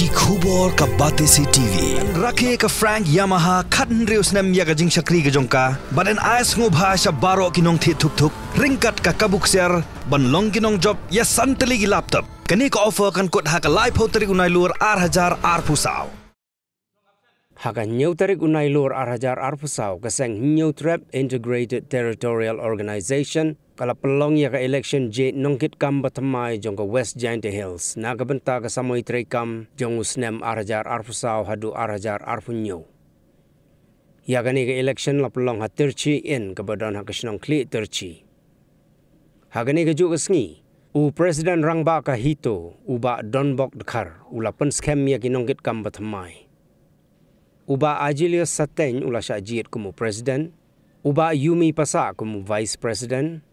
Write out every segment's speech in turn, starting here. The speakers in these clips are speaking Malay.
kikhubor ka bate si tv rakhe ka frank yamaha khatn reus nam ya ga jing shakri ga jongka banen ais ngu bhasha baro ki nong thi thuk thuk ring kat ka kabuk ser ban long ki nong job ya santali gi laptop kani ka offer kan kot ha ka life hotri gunai lur 8000 ar pusao haga nyautarik unai lur arhajar arpusau kaseng nyautrep integrated territorial organization kala pelong ya ka election je nongkit kam batamai jong ka west giant hills na ka benta ka samoi trekam jong usnem arhajar arpusau hadu arhajar arpunyo ya ga ni ka election la pelong hatirchi in ka badon ha kshnong kli terchi haga ni ga ju kasngi u president rangba ka hito u ba donbok dkhar ulapan skem ya ki nongkit kam batamai Uba Ajilio Sateng ulah syajid kumu presiden. Uba Yumi Pasa kumu vice president,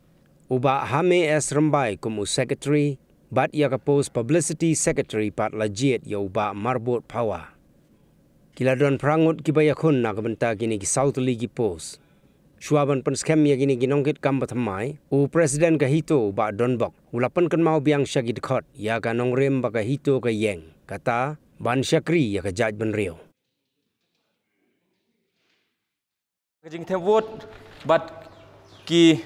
Uba Hame S. Rembai kumu secretary. Bat ia ke publicity secretary pat lajit ya uba marbot power. Kila don perangut kibaya kun nak bentar South League post. Shuaban pen skem ya kini ginongkit kambat U presiden kahito uba donbok. Ulapan kan mau biang syagid khot ya ka nongrem baka hito Kata ban syakri ya ke jaj Kajing kita buat bat ki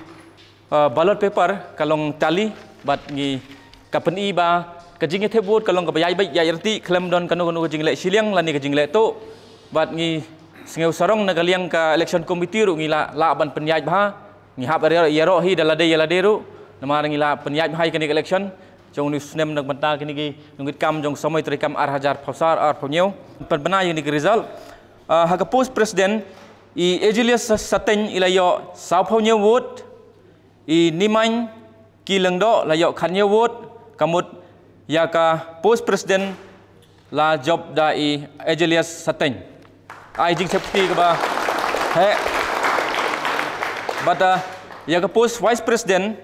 uh, ballot paper kalong tali bat ngi kapan i ba kajing kita buat kalong kapa yai bay yai klem don kanu kanu kajing le siliang lani kajing le tu bat ngi sengau sarong na kaliang ka election committee ru ngi la la ban penyai ba ngi hab ari ya ro hi dala de yala de ru nama ngi la penyai ba hai kani election jong ni snem nak banta kini ki ngit kam jong samoy trikam ar hajar phosar ar phonyo pen bena yini result uh, hakapus president i ejilias sateng ilayo sao phau nye wut i nimain ki leng do la yo khan nye wut kamut ya ka post president la job da i ejilias sateng ai jing septi ba he bata ya ka post vice president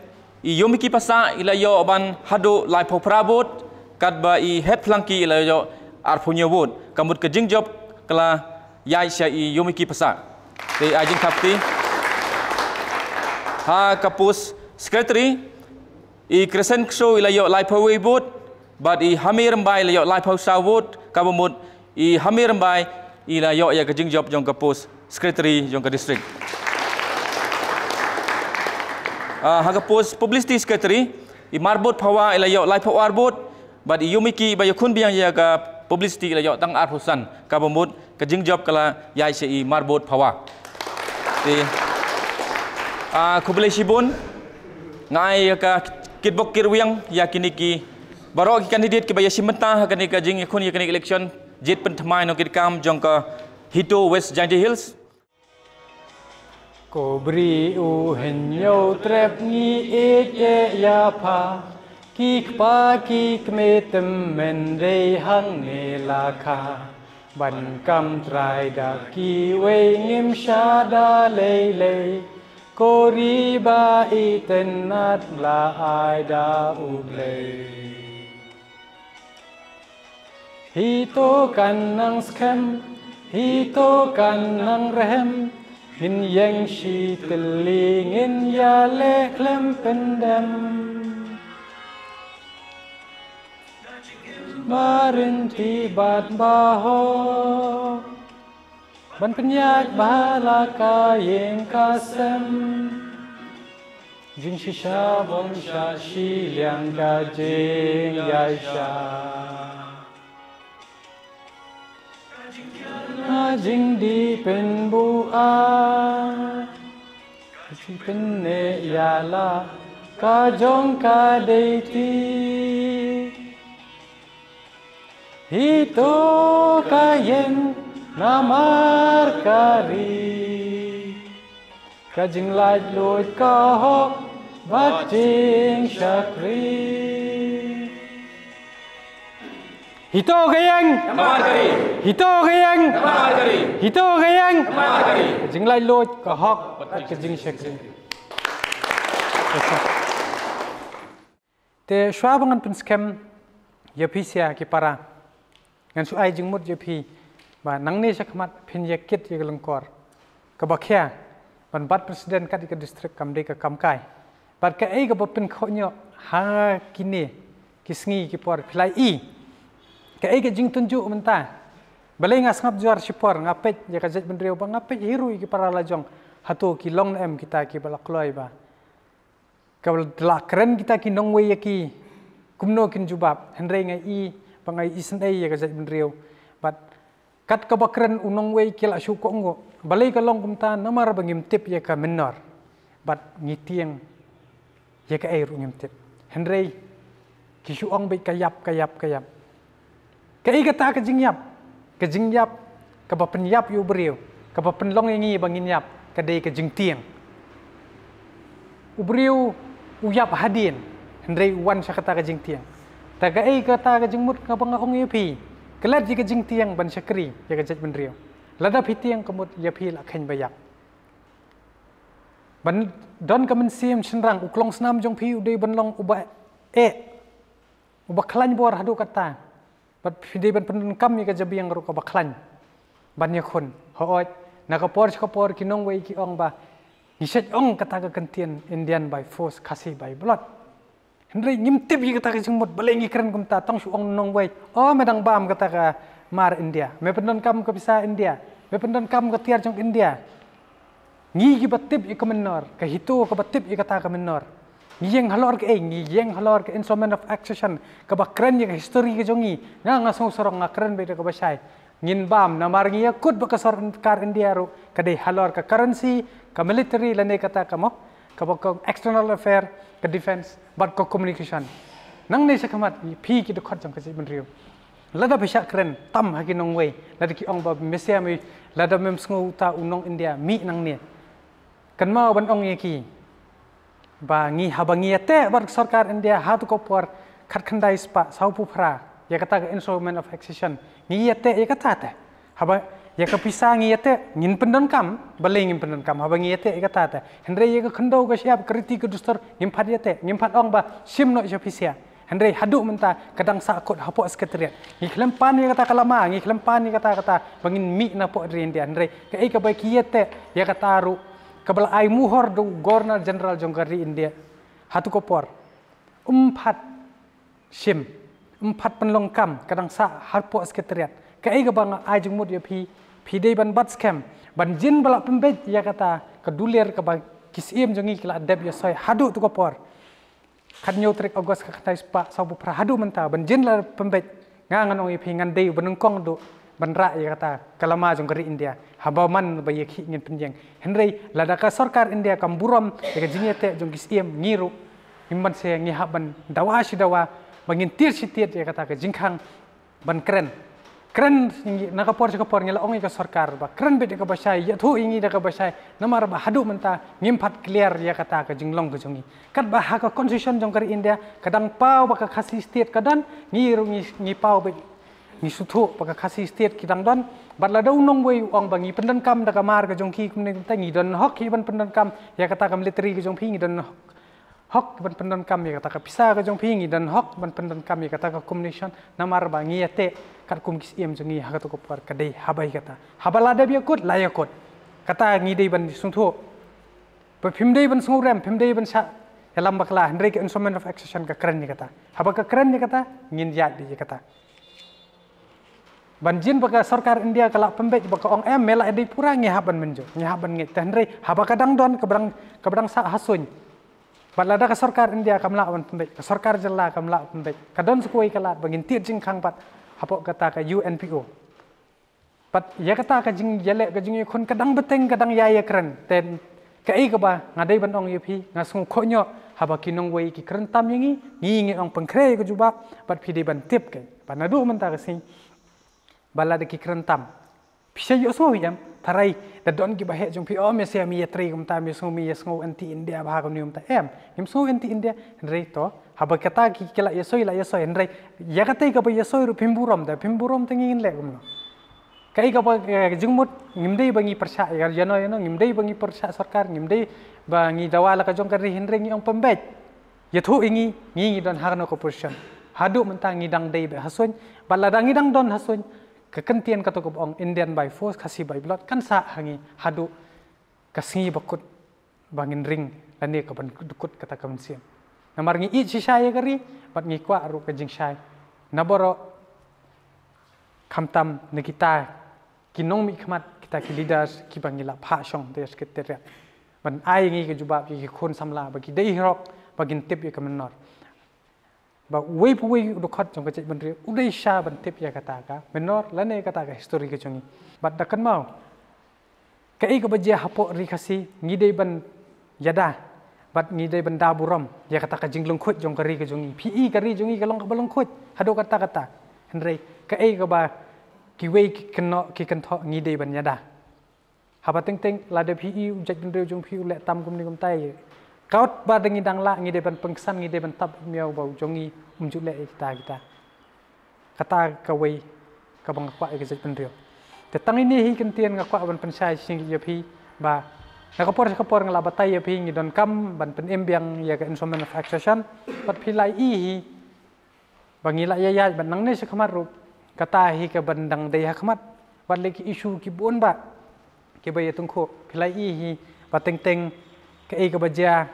i yomiki pasa ilayo ban hado lai phau prabot kat ba i head flanki ilayo arphunya wut kamut ka jing job kala yai sha i yomiki pasa dari Ajin Kapti. Ha Kapus, Sekretari, I kresen kso ilayo lai pawe bud, bad i hamir mbai ilayo lai pawe sawut, kabumut i hamir mbai ilayo ya kejing job jong kapus, Sekretari jong ke distrik. Ha, ha Kapus, Publicity Sekretari, i marbut pawa ilayo lai pawe arbut, bad i yumiki bayo kun biang ya ka publicity ilayo tang arhusan, kabumut, kabumut, ka jing job kala yai se i marbot phawa ti a khubale sibun ngai ka kitbok kirwiang yakini ki baro ki candidate ki ba yasi mata ha kani ka jing khun yakini election jit pen thmai no kit kam jong ka hito west jandi hills kobri u hen yo trep ni e ke ya pha kik pa kik me tem men re hang ne la kha Ban kam trai da ki wei ngim sha da lei lei Ko ri ba i ten nat la ai da u lei Hi to kan nang skem Hi to kan nang rehem Hin yang shi tili ngin ya le klem pendem ba rin ti bát ba ho ban pinyak ba la ka yen ka sem jin shi sha bom sha shi liang ga jing ya sha na jing di pen bu a chi pen ne ya la ka jong ka dei ti y toca en la marca ri kajing lai loi ka ho batin shakri Hito gayang namar kari Hito gayang namar kari Hito gayang namar kari Jinglai loj ka hok ka jing shakri Te shwa bangan pinskem ye ya pisia ki para ยังสุไอจึงมุดเยพีบ่านังนี้ชักมัดพินเยกิตยกลงกอร์กบักแค่บันบัตประธานกัดกับดิสตริกกัมดีกับกัมกายบัดกับไอ้กับเป็นข้อเนาะหากินเนกิสงีกิปอร์พลายอีกับไอ้กับจึงตุนจูมันตาบลงอสงับจวารชิปอร์งับเป็ดยากจะจับเป็นเรียวบังงับเป็ดฮิรุยกิปาราลจงฮัตุกิลองเอ็มกิตาคิบลักลอยบ่ากับลักเรนกิตาคินงเวยกิคุมโนกินจุบับเฮนเรงไออี pangai isnei ya kaza ibn riau bat kat kebakaran unong wei kil asu ko ngo balai ka long kumta namar bangim tip ya ka menor bat ngitieng ya ka air ngim tip henrei kisu ong bai kayap kayap kayap ka i kata ka jingyap ka jingyap ka ba penyap yu briu ka ba penlong ngi bangin yap ka dei ka jingtieng ubriu uyap hadin henrei wan sa kata ka jingtieng ต่ก็ไอ้ก็ตาก็จึงมุดกับงองยพีก็แลดยีก็จึงเตียงบัญชกรีอยากจะจันเรียวแล้วถ้าพีเตียงก็มุดยาพีละเข็นไปยักบันดอนก็มันเสียมชันรังอุกลงสนามจงพีอุดยบันลองอุบะเออุบะคลั่งบัวฮัดูกัตตาบัดพีเดียบันพนันกำมีก็จะเบียงรุกอุบะคลั่งบันยคนหอยนักปอร์ชกปอร์กินองไว้กี่องบะนิเชจองกตากันเตียนอินเดียนบายฟอสคาซีบายบลัด nri nyimti bi kata ke singmut beleng ikren kum ta tong suong nong wei oh medang bam kata ke mar india me pendon kam ke bisa india me pendon kam ke tiar jong india ngi gi batip i kemenor ke hitu ke batip i kata ke menor ngi yang halor ke eng ngi yang halor ke instrument of accession ke bakren ye history ke jongi nga nga song sorong ngakren be de ke basai ngin bam na mar ngi yakut be kesor kar india ro ke de halor ke currency ke military lane kata ke mo ke bakong external affair ke defense but co communication nang nei sa khamat phi ki to khot jong ka sibun riu lada phisa kren tam ha ki nong wei lada ki ong ba mesia mi lada mem sngo ta unong india mi nang ne kan ma ban ong ye ki ba ngi ha ba ngi ate bar sarkar india ha to ko por khat khandai spa sau pu phra ye kata ka instrument of accession ngi ate ye kata ta ha ba ya ka pisa ngi yate ngin pendan kam bale ngin pendan kam haba ngi yate ka tata hendre ye ka khndau ka siap kriti ka dustar ngin phat yate ngin phat ong ba sim no ja pisa hendre hadu menta kadang sa kot hapo sekretariat ngi khlem pan ye kata kala ma ngi khlem pan ye kata kata bangin mi na po dri india hendre ka ai ka ba ki yate ya ka taru ka bala ai muhor do governor general jongari india hatu ko por um phat sim um phat pan long kam kadang sa hapo sekretariat ka ai ka ba ngi ai jung mod ye pi phidei ban bat scam ban jin bala pembe ya kata kedulir ke kis im jengi kila deb ya soy hadu tu ko por kan nyu trek ogos ka kata ispa sabu pra hadu menta ban jin la pembe ngangan ong iphi ngan dei benengkong do ban ra ya kata kalama jong kari india haba man ba ye khi ngin penjeng henrei ladaka sarkar india kam buram ya ka jinya te jong kis im ngiru himban se ngi haban dawa shi dawa bangin tir shi tir ya kata ka jingkhang ban keren kren ingi nakapor ka por ngela ongi ka sarkar ba kren be ka bashai ya thu ingi da ka bashai namar ba hadu menta ngim phat clear ya kata ka jinglong ka jungi kat ba ha ka constitution jong kar india kadang pau ba ka khasi state kadan ngi ru ngi ngi pau be ni suthu ba ka khasi state ki dang don bat la dau nong wei ong ba ngi pendan kam da ka mar ka jong ki kum ne ta ngi don hok ki ban pendan kam ya kata ka military ka jong phi ngi don hok ban pendan kam ya kata ka pisa ka jong phi ngi don hok ban pendan kam ya kata ka combination namar ba ngi ate ya karkum kis iam jengi hagatu kupar kadei habai kata. Habal ada biya kud laya kud. Kata ngi dei ban sungtu. Pe film dei ban sungurem, film dei ban sa dalam bakla hendrik instrument of accession ka keren kata. Haba ka keren kata ngin jat dei kata. Banjin baka sarkar India kalak pembek baka ong em mela edi pura ngi haban menjo. Ngi haban ngi tehendri haba kadang don keberang keberang sa hasun. Pada ada ke sarkar India kamla awan pembek, ke sarkar jela kamla pembek. Kadon sekuai kalak bangin tiat jing kang pat hapo kata ka UNPO pat ya kata ka jing yale ka jing kon ka dang beteng ka dang yae kran ten ka ai ka ba nga dai ban ong yupi nga sung kho nyo haba ki nong wei ki kran tam yingi ngi ngi ong pang kre ka juba pat phi de ban tip ke pa na du man ta ka sing bala de ki kran tam phi se yo so wi jam tharai da don ki ba he jong phi o oh, me se ya mi ya tri kum ta mi sung mi ya sung anti india ba ka ha nyum ta em nim sung anti india rei to haba kata ki kela ya yeso ila yeso enrai yagate ka ba yeso ru pimburom da pimburom tengi in le gumno kai ka ba eh, jingmut ngimdei bangi persa yar yano yano ngimdei bangi persa sarkar ngimdei bangi dawa la ka jong kari hinre ngi ong pembet yethu ya ingi ngi ngi don harno ko pushan hadu mentang ngi dang dei ba hasun bala dang ngi dang don hasun ka kentien ka to ong indian by force khasi by blood kan sa hangi hadu kasingi bakut bangin ring lani ka ban dukut kata kamsiam นมารงีอิชิชัยกะรีปัดงีกว่ารุกจิงชัยนบรอคำตำนกิตากินงมีขมัดกิตากิลิดาสกิบังยลาพาชองเดสกิตเตเรมันไออย่างงี้กับจุบับยี่คนสำลาบกิได้ฮรอกบกินเทปยกันนอร์บะเวปุเวรุคัดจงกระจิบันเรอุดชาบันเทปยกตากะมันนอร์และในกตากะฮิสตอรีกจงีบัดดักันมาวกะอีกบจีฮะปอริคัสีงีได้บันยดา bat ngi dai benda buram ya kata ka jinglong khot jong kari ka pi kari jongi ka long ka hado kata kata henre ka ei ka ba ki wei ki kno ki da ha ba teng teng la de pi i u jak jong pi le tam kum ni kum tai kaut ba de ngi dang la ngi dai ban pengsan ngi dai ban tap miau ba jongi um le e kita kita kata wei ka bang kwa e ka jak ndre tang ni hi kan tien ka kwa sai sing ya pi ba na ka por ka por ngala ba tai ya phi ngi don kam ban pen em biang ya ka instrument of accession pat phi lai hi bangi la ya ya ban nang ne se khamar rup ka ta hi ka ban dang dei ha khamat wat le ki issue ki bon ba ke ba ya ye tung kho phi lai hi ba teng teng ka e ka ba ja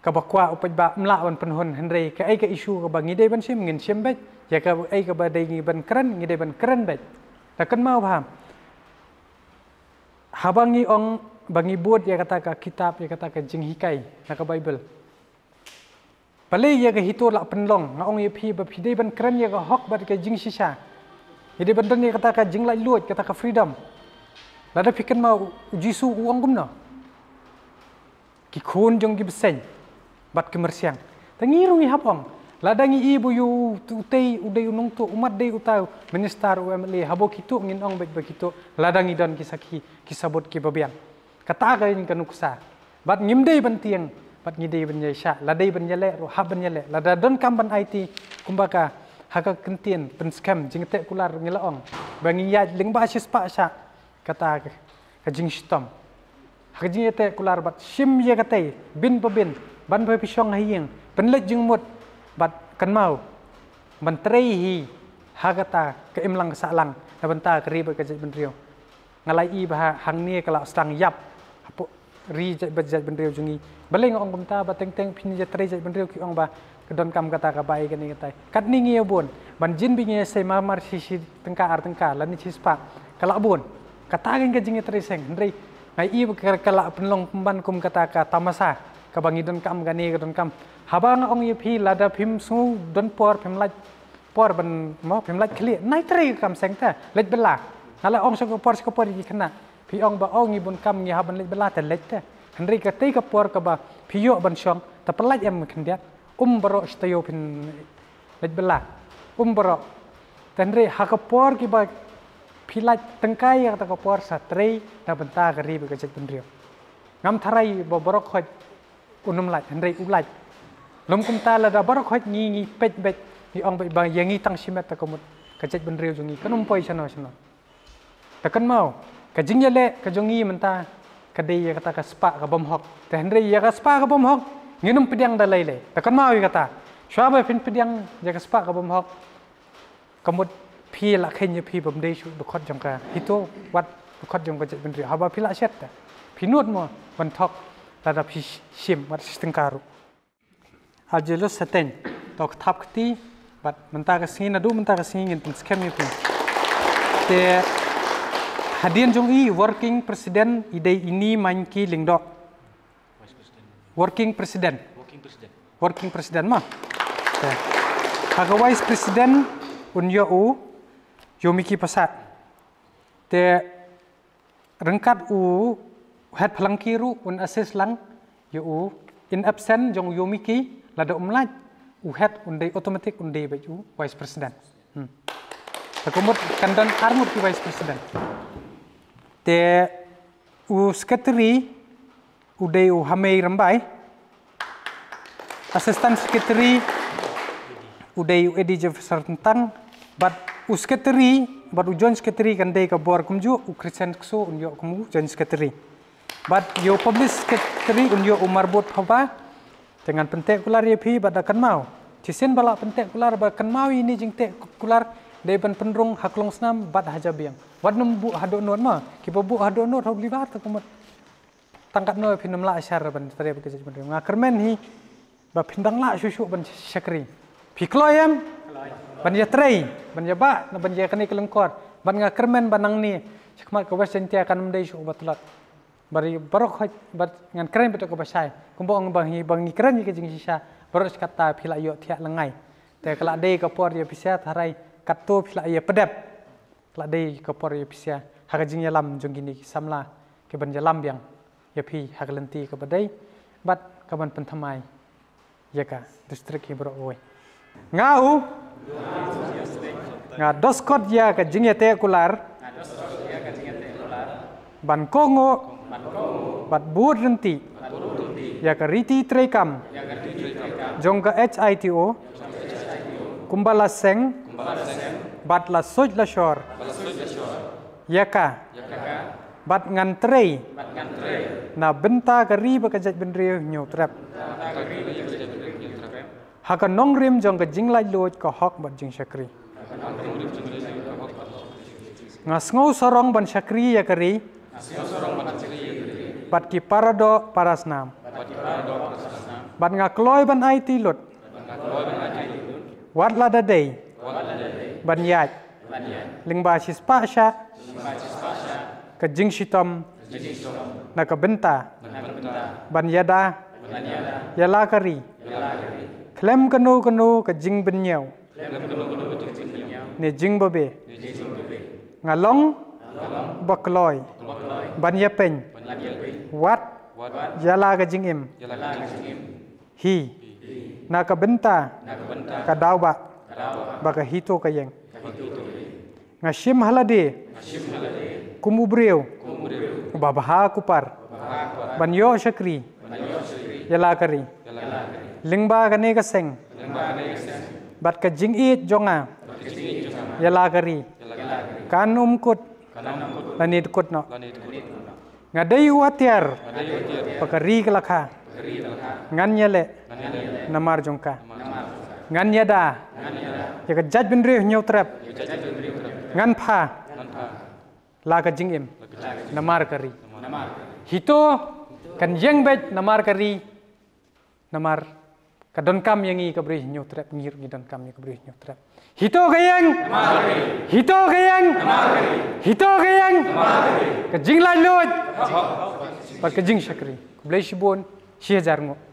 ka ba kwa u ba mla wan pen hon hen rei ka e ka issue ka ba ngi dei ban sim ngin sim ba ya ka e ka ba dei ngi ban kran ngi dei ban kran ba ta kan mau ba Habangi ong bagi buat dia kata ke kitab dia kata ke jing hikai nak ke bible pale ye ke hitu la penlong na ong ye phi ba phi dei ban kran ye ke hok ba ke jing sisa ye dei ban ye kata ke jing la luot kata ke freedom Lada da mau ma jisu uang gum na ki khon jong gi bseng bat ke mersiang ta ngiru ngi habong ngi ibu yu tu tei u dei tu umat dei utau minister u habo kitu ngin ong ba kitu la ngi don ki saki ki sabot ki babiang กตากันกนุกษาบัดงิมได้บันเทียงบัดงิได้บันยาชาละได้บันยาเละรหับบันยาเละละดาดนคำบันไอทีคุมบากาหากกันเทียนเป็นสแคมจิงเตะกุลาร์งิละองบางียาลิงบาชิสปะชากตากกจิงชิตอมหากจิงเตะกุลาร์บัดชิมยากเตยบินปบินบันไปพิชองให้ยิงเป็นเล็กจิงหมดบัดกันเมาบันเตรีฮากตาเกอิมลังสะลังและบันตากรีบกระจิบันเรียวงลายอีบะฮะหังเนียกะลาสตังยับ ri jaj bat jaj ban reo jungi baleng ong bamta ba teng teng phin jaj tre jaj ban reo ki ong ba kedon kam kata ka bai ka ni kata kat ni ngi bon ban jin bi ngi se ma mar si si tengka ar tengka la ni chis pa kala bon kata ngi ka jingi tre seng ndri ngai i ba ka kala pen long pemban kum kata ka tamasa ka bangi don kam ka ni kedon kam habang ong ye phi la da phim su don por phim la por ban mo phim la khli nai tre kam seng ta let bela ala ong sok por sok por ki khna พี่องบ่เอางี้บนคำงี้ฮับบันเล็บลาแต่เล็กเต้ฮันรีกะตีกับปวรกับบ่พี่โยบันชองแต่ปลัดเอ็มขันเดียดอุ้มบรอสตโยพินเล็บลาอุ้มบรอแต่นรีฮักกับปวรกี่บ่พี่ลัดตั้งไกลยังตะกับปวรสัตรีนับบันตากรีบกับเจ็ดบันเรียวงามทรายบ่บรอคอยอุ้มลัดฮันรีอุ้มลัดลมกุมตาละดับบรอคอยงี้งี้เป็ดเป็ดพี่องไปบางอย่างงี้ตั้งชิมะตะกับมุดกับเจ็ดบันเรียวจงงี้ก็นุ่มปอยชนะชนะแต่กันเมา ka jingya le ka jongi manta ka de ya kata ka spa ka bom hok te hendre ya ka spa ka bom hok nginum pidyang da lai le ta kan mawi kata shwa ba pin pidyang ya ka spa ka bom hok ka mut phi la khen ya phi bom de shu du khot jong ka hito wat du khot jong ka jet bin ri ha ba phi la shet ta phi nuot mo wan thok ta da phi shim wat sting karu ha jelo saten tok thap khti bat manta ka sing na du manta ka sing ngin tin skem ni pin te Hadian Jong Yi, Working President Idei ini mainki Lingdok. Working President. Working President. Working President mah. Okay. Haga Vice President Un Yo U Yomiki Pasat. Te rengkat u head pelangkiru un assess lang Yo U in absent Jong Yomiki lada umlaj u head undai automatic undai baju Vice President. Hmm. Takumut kandan armut Vice President. Det u sekretari udai u hamai rambai. Assistant sekretari udai u edi je sertan bat u sekretari bat u joint sekretari kan dei ka bor kumju u kristen kso un yo kumu joint sekretari. Bat yo public sekretari un yo umar bot papa dengan pentek kular ye pi bat akan mau. Cisen balak pentek kular bakan mau ini jingtek kular dari ban penrong hak long snam bat haja biang wat num bu hado nuat ma ki bu bu hado nuat hob liwat ta kumat tangkat noi phinam la asyar ban tare ba kisaj ban nga kermen hi ba phindang la shu shu ban shakri phiklo yam ban ya trei ban ya ba na ban ya kane kelengkor ban nga kermen ban nang ni chakmat ko wasen tia kanam dai shu batlat bari barok hoj bar ngan kren bet ko basai kumbo ang bang hi bang ni kren ki jing sha barok kata phila yo thia langai te kala dei ko por ye pisat harai katto phila ye padep la dei ko por ye pisya hagajing yalam jongini samla ke ban yalam yang ye phi haglanti ko badai bat ka ban panthamai ye ka district ki bro oi nga hu nga doskot ya ka jingye te kular ban kongo bat buot renti ya ka riti trekam jongka hito kumbala seng bat la soj la shor yaka ya bat ngan trei na benta ka ri ba ka jaj ben ri nyu trap ha ka nong rim jong ka jing lai loj ha ka hok bat jing shakri nga sngau sorong ya ban shakri ya ka ri bat ki parado paras nam bat nga kloy ban ai ti lut wat la da dei Banyat. Lingba si Spasha. Kajing Shitom. Naka Benta. Banyada. Yala Kari. Klem Kano Kano Kajing Banyaw. Nijing Babe. Ngalong. Bakloy. Banyapeng. Wat. Yala Kajing Im. Hi. Naka Benta. Kadawak. Kadawak baga hito ka yeng. Nga shim halade. Kumubreu. Babaha kupar. Banyo shakri. Yalakari. Lingba ka nega seng. Bat ka jing it jonga. Yalakari. Kan umkut. Lanit kut no. Nga day watiar. Pakari kalakha. Nganyale. Namar jongka. Nganyada. Nganyada. ยากจัดบินเรือเหนียวแทบงันผ้าลากจิงเอ็มนมารกรีฮิโตกันยังเบ็ดนมารกรีนมารกันดอนคำยังงี้กับเรือเหนียวแทบงีร์กีดอนคำยังกับเรือเหนียวแทบฮิโตกันยังฮิโตกันยังฮิโตกันยังกันจิงลายลุดปักกันจิงชักรีกับเรือชิบุนชี้จารงก์